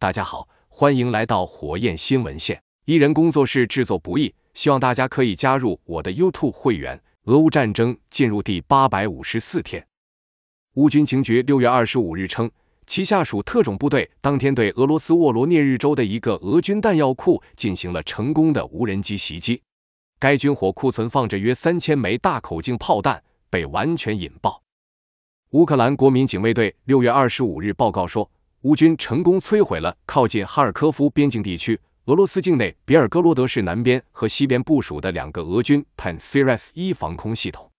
大家好，欢迎来到火焰新闻线。一人工作室制作不易，希望大家可以加入我的 YouTube 会员。俄乌战争进入第八百五十四天。乌军情局六月二十五日称，其下属特种部队当天对俄罗斯沃罗涅日州的一个俄军弹药库进行了成功的无人机袭击。该军火库存放着约三千枚大口径炮弹，被完全引爆。乌克兰国民警卫队六月二十五日报告说。乌军成功摧毁了靠近哈尔科夫边境地区俄罗斯境内比尔哥罗德市南边和西边部署的两个俄军 Pantsir-S1 防空系统。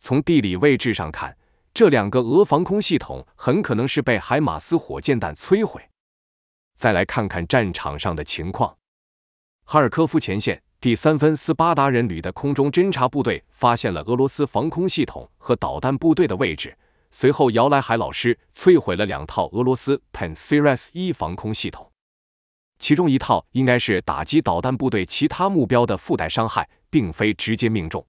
从地理位置上看，这两个俄防空系统很可能是被海马斯火箭弹摧毁。再来看看战场上的情况。哈尔科夫前线第三分斯巴达人旅的空中侦察部队发现了俄罗斯防空系统和导弹部队的位置。随后，姚来海老师摧毁了两套俄罗斯 p e n t s i r s 1防空系统，其中一套应该是打击导弹部队其他目标的附带伤害，并非直接命中。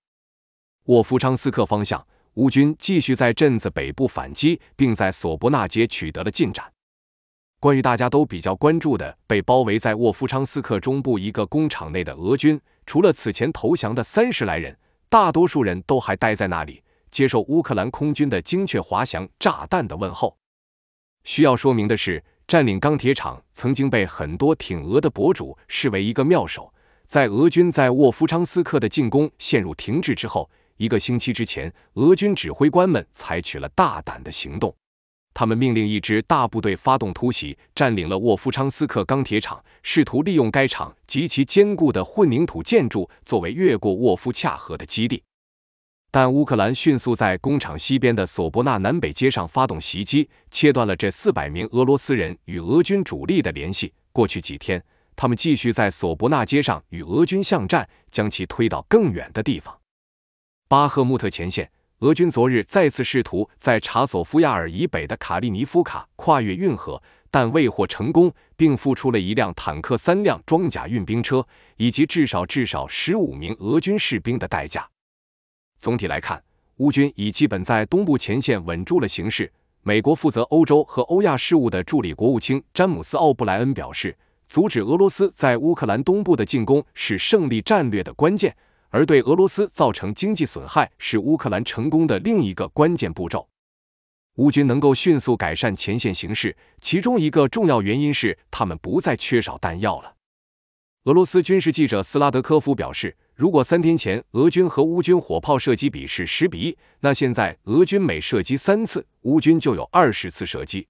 沃夫昌斯克方向，乌军继续在镇子北部反击，并在索博纳街取得了进展。关于大家都比较关注的被包围在沃夫昌斯克中部一个工厂内的俄军，除了此前投降的三十来人，大多数人都还待在那里。接受乌克兰空军的精确滑翔炸弹的问候。需要说明的是，占领钢铁厂曾经被很多挺俄的博主视为一个妙手。在俄军在沃夫昌斯克的进攻陷入停滞之后，一个星期之前，俄军指挥官们采取了大胆的行动，他们命令一支大部队发动突袭，占领了沃夫昌斯克钢铁厂，试图利用该厂及其坚固的混凝土建筑作为越过沃夫恰河的基地。但乌克兰迅速在工厂西边的索伯纳南北街上发动袭击，切断了这四百名俄罗斯人与俄军主力的联系。过去几天，他们继续在索伯纳街上与俄军巷战，将其推到更远的地方。巴赫穆特前线，俄军昨日再次试图在查索夫亚尔以北的卡利尼夫卡跨越运河，但未获成功，并付出了一辆坦克、三辆装甲运兵车以及至少至少十五名俄军士兵的代价。总体来看，乌军已基本在东部前线稳住了形势。美国负责欧洲和欧亚事务的助理国务卿詹姆斯·奥布莱恩表示，阻止俄罗斯在乌克兰东部的进攻是胜利战略的关键，而对俄罗斯造成经济损害是乌克兰成功的另一个关键步骤。乌军能够迅速改善前线形势，其中一个重要原因是他们不再缺少弹药了。俄罗斯军事记者斯拉德科夫表示。如果三天前俄军和乌军火炮射击比是十比一，那现在俄军每射击三次，乌军就有二十次射击。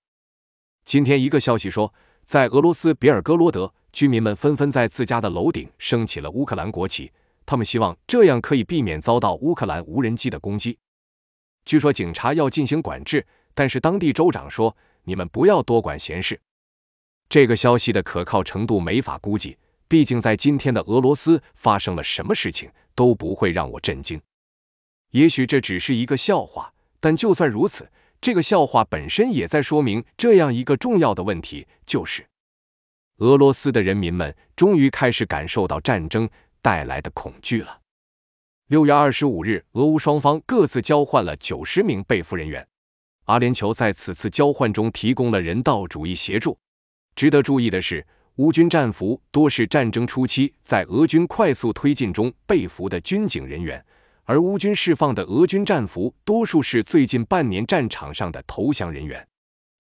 今天一个消息说，在俄罗斯比尔哥罗德，居民们纷纷在自家的楼顶升起了乌克兰国旗，他们希望这样可以避免遭到乌克兰无人机的攻击。据说警察要进行管制，但是当地州长说：“你们不要多管闲事。”这个消息的可靠程度没法估计。毕竟，在今天的俄罗斯发生了什么事情都不会让我震惊。也许这只是一个笑话，但就算如此，这个笑话本身也在说明这样一个重要的问题：就是俄罗斯的人民们终于开始感受到战争带来的恐惧了。六月二十五日，俄乌双方各自交换了九十名被俘人员。阿联酋在此次交换中提供了人道主义协助。值得注意的是。乌军战俘多是战争初期在俄军快速推进中被俘的军警人员，而乌军释放的俄军战俘多数是最近半年战场上的投降人员。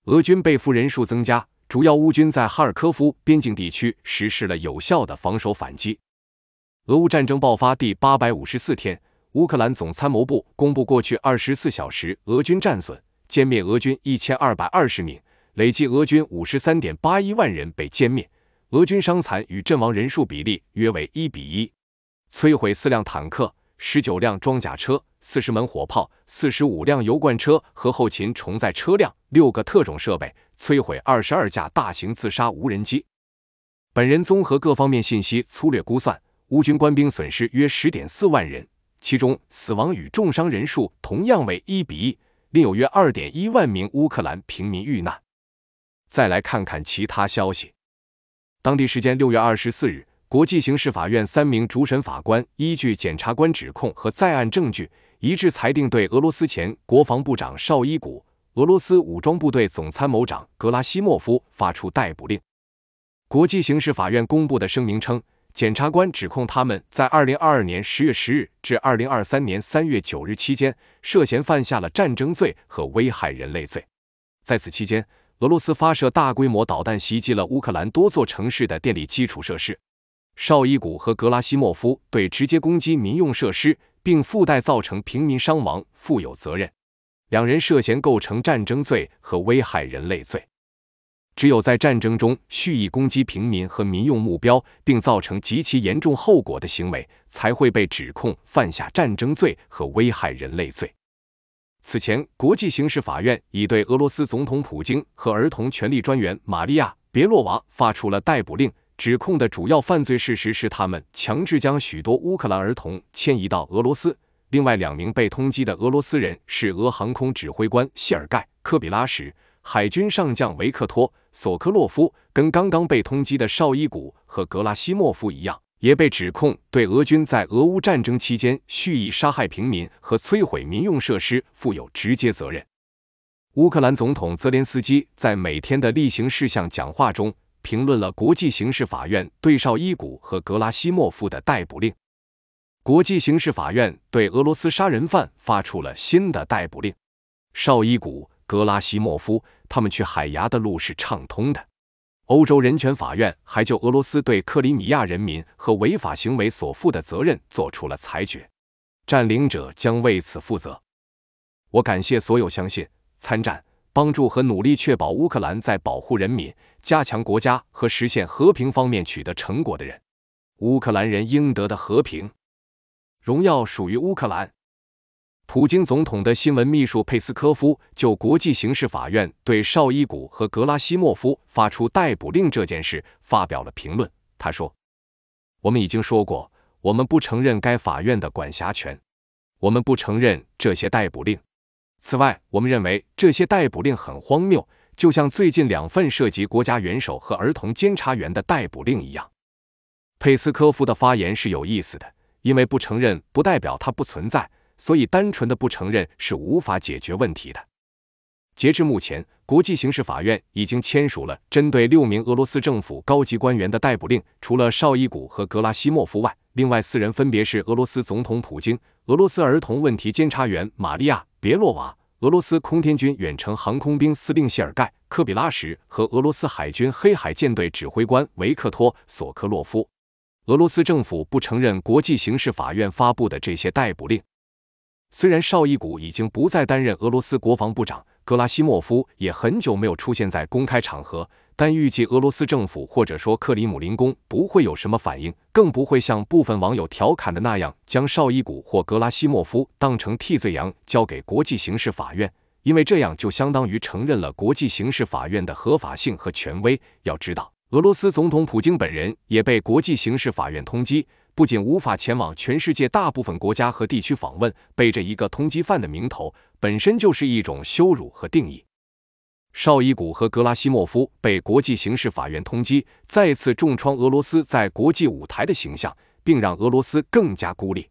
俄军被俘人数增加，主要乌军在哈尔科夫边境地区实施了有效的防守反击。俄乌战争爆发第八百五十四天，乌克兰总参谋部公布过去二十四小时俄军战损，歼灭俄军一千二百二十名，累计俄军五十三点八一万人被歼灭。俄军伤残与阵亡人数比例约为一比一，摧毁四辆坦克、十九辆装甲车、四十门火炮、四十五辆油罐车和后勤重载车辆、六个特种设备，摧毁二十二架大型自杀无人机。本人综合各方面信息粗略估算，乌军官兵损失约十点四万人，其中死亡与重伤人数同样为一比一，另有约二点一万名乌克兰平民遇难。再来看看其他消息。当地时间六月二十四日，国际刑事法院三名主审法官依据检察官指控和在案证据，一致裁定对俄罗斯前国防部长绍伊古、俄罗斯武装部队总参谋长格拉西莫夫发出逮捕令。国际刑事法院公布的声明称，检察官指控他们在二零二二年十月十日至二零二三年三月九日期间，涉嫌犯下了战争罪和危害人类罪。在此期间，俄罗斯发射大规模导弹，袭击了乌克兰多座城市的电力基础设施。绍伊古和格拉西莫夫对直接攻击民用设施并附带造成平民伤亡负有责任。两人涉嫌构成战争罪和危害人类罪。只有在战争中蓄意攻击平民和民用目标，并造成极其严重后果的行为，才会被指控犯下战争罪和危害人类罪。此前，国际刑事法院已对俄罗斯总统普京和儿童权利专员玛利亚·别洛娃发出了逮捕令，指控的主要犯罪事实是他们强制将许多乌克兰儿童迁移到俄罗斯。另外两名被通缉的俄罗斯人是俄航空指挥官谢尔盖·科比拉什、海军上将维克托·索科洛夫，跟刚刚被通缉的绍伊古和格拉西莫夫一样。也被指控对俄军在俄乌战争期间蓄意杀害平民和摧毁民用设施负有直接责任。乌克兰总统泽连斯基在每天的例行事项讲话中评论了国际刑事法院对绍伊古和格拉西莫夫的逮捕令。国际刑事法院对俄罗斯杀人犯发出了新的逮捕令。绍伊古、格拉西莫夫，他们去海牙的路是畅通的。欧洲人权法院还就俄罗斯对克里米亚人民和违法行为所负的责任作出了裁决，占领者将为此负责。我感谢所有相信、参战、帮助和努力确保乌克兰在保护人民、加强国家和实现和平方面取得成果的人。乌克兰人应得的和平、荣耀属于乌克兰。普京总统的新闻秘书佩斯科夫就国际刑事法院对绍伊古和格拉西莫夫发出逮捕令这件事发表了评论。他说：“我们已经说过，我们不承认该法院的管辖权，我们不承认这些逮捕令。此外，我们认为这些逮捕令很荒谬，就像最近两份涉及国家元首和儿童监察员的逮捕令一样。”佩斯科夫的发言是有意思的，因为不承认不代表它不存在。所以，单纯的不承认是无法解决问题的。截至目前，国际刑事法院已经签署了针对六名俄罗斯政府高级官员的逮捕令。除了绍伊古和格拉西莫夫外，另外四人分别是俄罗斯总统普京、俄罗斯儿童问题监察员玛利亚·别洛娃、俄罗斯空天军远程航空兵司令谢尔盖·科比拉什和俄罗斯海军黑海舰队指挥官维克托·索科洛夫。俄罗斯政府不承认国际刑事法院发布的这些逮捕令。虽然绍伊古已经不再担任俄罗斯国防部长，格拉西莫夫也很久没有出现在公开场合，但预计俄罗斯政府或者说克里姆林宫不会有什么反应，更不会像部分网友调侃的那样，将绍伊古或格拉西莫夫当成替罪羊交给国际刑事法院，因为这样就相当于承认了国际刑事法院的合法性和权威。要知道，俄罗斯总统普京本人也被国际刑事法院通缉。不仅无法前往全世界大部分国家和地区访问，背着一个通缉犯的名头本身就是一种羞辱和定义。绍伊古和格拉西莫夫被国际刑事法院通缉，再次重创俄罗斯在国际舞台的形象，并让俄罗斯更加孤立。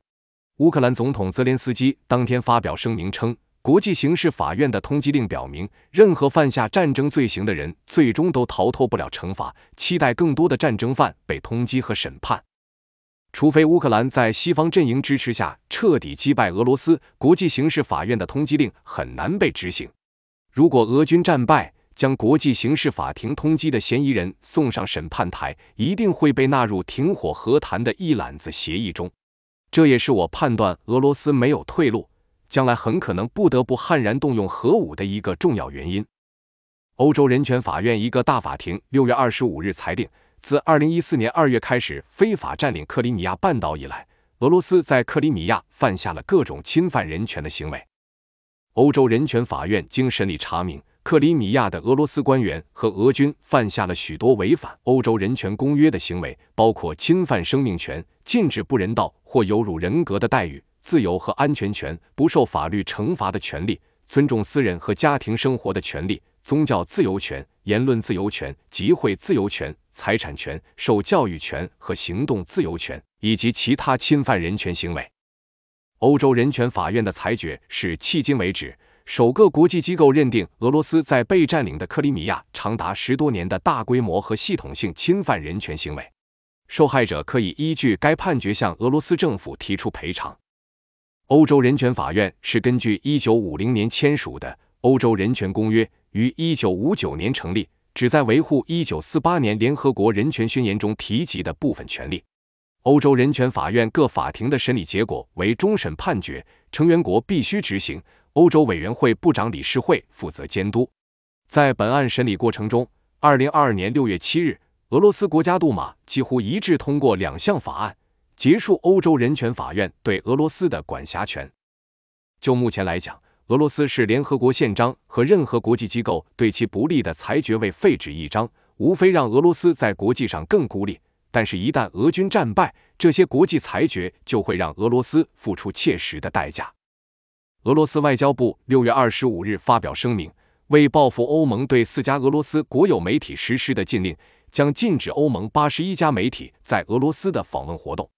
乌克兰总统泽连斯基当天发表声明称，国际刑事法院的通缉令表明，任何犯下战争罪行的人最终都逃脱不了惩罚。期待更多的战争犯被通缉和审判。除非乌克兰在西方阵营支持下彻底击败俄罗斯，国际刑事法院的通缉令很难被执行。如果俄军战败，将国际刑事法庭通缉的嫌疑人送上审判台，一定会被纳入停火和谈的一揽子协议中。这也是我判断俄罗斯没有退路，将来很可能不得不悍然动用核武的一个重要原因。欧洲人权法院一个大法庭六月二十五日裁定。自二零一四年二月开始非法占领克里米亚半岛以来，俄罗斯在克里米亚犯下了各种侵犯人权的行为。欧洲人权法院经审理查明，克里米亚的俄罗斯官员和俄军犯下了许多违反《欧洲人权公约》的行为，包括侵犯生命权、禁止不人道或有辱人格的待遇、自由和安全权、不受法律惩罚的权利、尊重私人和家庭生活的权利、宗教自由权、言论自由权、集会自由权。财产权、受教育权和行动自由权以及其他侵犯人权行为。欧洲人权法院的裁决是迄今为止首个国际机构认定俄罗斯在被占领的克里米亚长达十多年的大规模和系统性侵犯人权行为。受害者可以依据该判决向俄罗斯政府提出赔偿。欧洲人权法院是根据1950年签署的《欧洲人权公约》于1959年成立。旨在维护一九四八年联合国人权宣言中提及的部分权利。欧洲人权法院各法庭的审理结果为终审判决，成员国必须执行。欧洲委员会部长理事会负责监督。在本案审理过程中，二零二二年六月七日，俄罗斯国家杜马几乎一致通过两项法案，结束欧洲人权法院对俄罗斯的管辖权。就目前来讲，俄罗斯是联合国宪章和任何国际机构对其不利的裁决为废纸一张，无非让俄罗斯在国际上更孤立。但是，一旦俄军战败，这些国际裁决就会让俄罗斯付出切实的代价。俄罗斯外交部六月二十五日发表声明，为报复欧盟对四家俄罗斯国有媒体实施的禁令，将禁止欧盟八十一家媒体在俄罗斯的访问活动。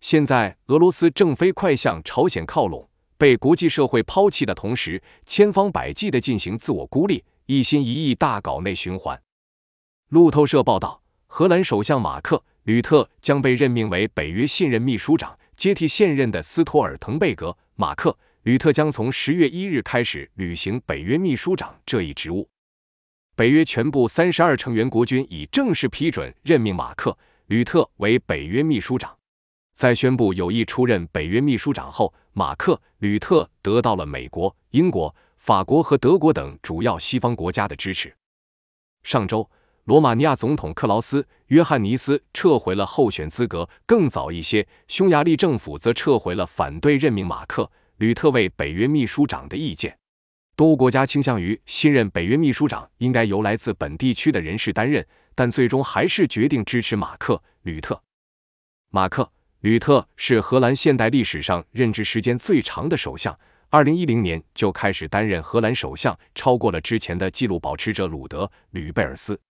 现在，俄罗斯正飞快向朝鲜靠拢。被国际社会抛弃的同时，千方百计的进行自我孤立，一心一意大搞内循环。路透社报道，荷兰首相马克吕特将被任命为北约信任秘书长，接替现任的斯托尔滕贝格。马克吕特将从十月一日开始履行北约秘书长这一职务。北约全部三十二成员国军已正式批准任命马克吕特为北约秘书长。在宣布有意出任北约秘书长后，马克·吕特得到了美国、英国、法国和德国等主要西方国家的支持。上周，罗马尼亚总统克劳斯·约翰尼斯撤回了候选资格。更早一些，匈牙利政府则撤回了反对任命马克·吕特为北约秘书长的意见。多国家倾向于新任北约秘书长应该由来自本地区的人士担任，但最终还是决定支持马克·吕特。马克。吕特是荷兰现代历史上任职时间最长的首相，二零一零年就开始担任荷兰首相，超过了之前的纪录保持者鲁德·吕贝尔斯。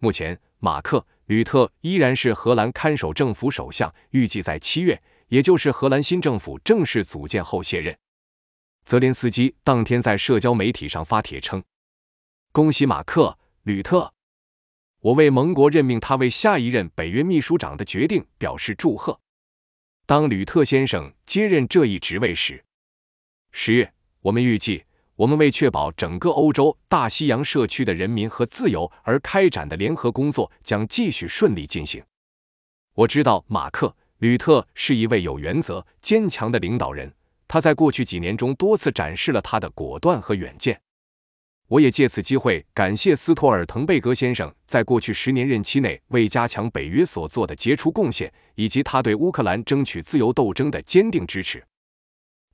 目前，马克·吕特依然是荷兰看守政府首相，预计在七月，也就是荷兰新政府正式组建后卸任。泽连斯基当天在社交媒体上发帖称：“恭喜马克·吕特，我为盟国任命他为下一任北约秘书长的决定表示祝贺。”当吕特先生接任这一职位时，十月，我们预计我们为确保整个欧洲大西洋社区的人民和自由而开展的联合工作将继续顺利进行。我知道马克·吕特是一位有原则、坚强的领导人，他在过去几年中多次展示了他的果断和远见。我也借此机会感谢斯托尔滕贝格先生在过去十年任期内为加强北约所做的杰出贡献，以及他对乌克兰争取自由斗争的坚定支持。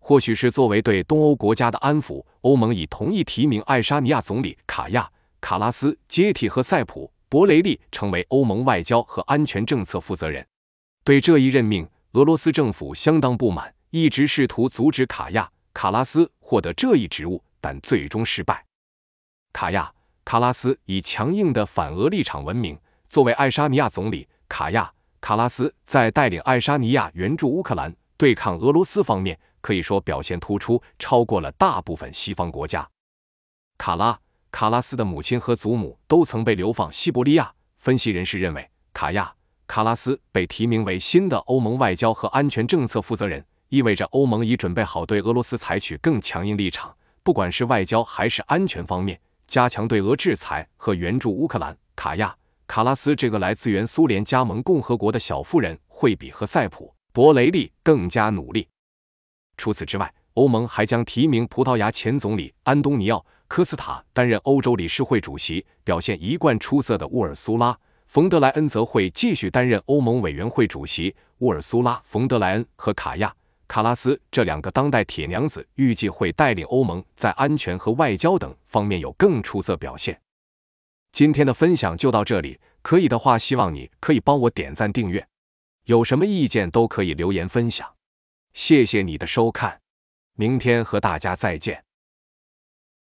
或许是作为对东欧国家的安抚，欧盟已同意提名爱沙尼亚总理卡亚·卡拉斯接替和塞普·博雷利成为欧盟外交和安全政策负责人。对这一任命，俄罗斯政府相当不满，一直试图阻止卡亚·卡拉斯获得这一职务，但最终失败。卡亚卡拉斯以强硬的反俄立场闻名。作为爱沙尼亚总理，卡亚卡拉斯在带领爱沙尼亚援助乌克兰、对抗俄罗斯方面，可以说表现突出，超过了大部分西方国家。卡拉卡拉斯的母亲和祖母都曾被流放西伯利亚。分析人士认为，卡亚卡拉斯被提名为新的欧盟外交和安全政策负责人，意味着欧盟已准备好对俄罗斯采取更强硬立场，不管是外交还是安全方面。加强对俄制裁和援助乌克兰，卡亚卡拉斯这个来自原苏联加盟共和国的小妇人会比赫塞普博雷利更加努力。除此之外，欧盟还将提名葡萄牙前总理安东尼奥科斯塔担任欧洲理事会主席，表现一贯出色的乌尔苏拉冯德莱恩则会继续担任欧盟委员会主席。乌尔苏拉冯德莱恩和卡亚。卡拉斯这两个当代铁娘子预计会带领欧盟在安全和外交等方面有更出色表现。今天的分享就到这里，可以的话希望你可以帮我点赞订阅，有什么意见都可以留言分享。谢谢你的收看，明天和大家再见。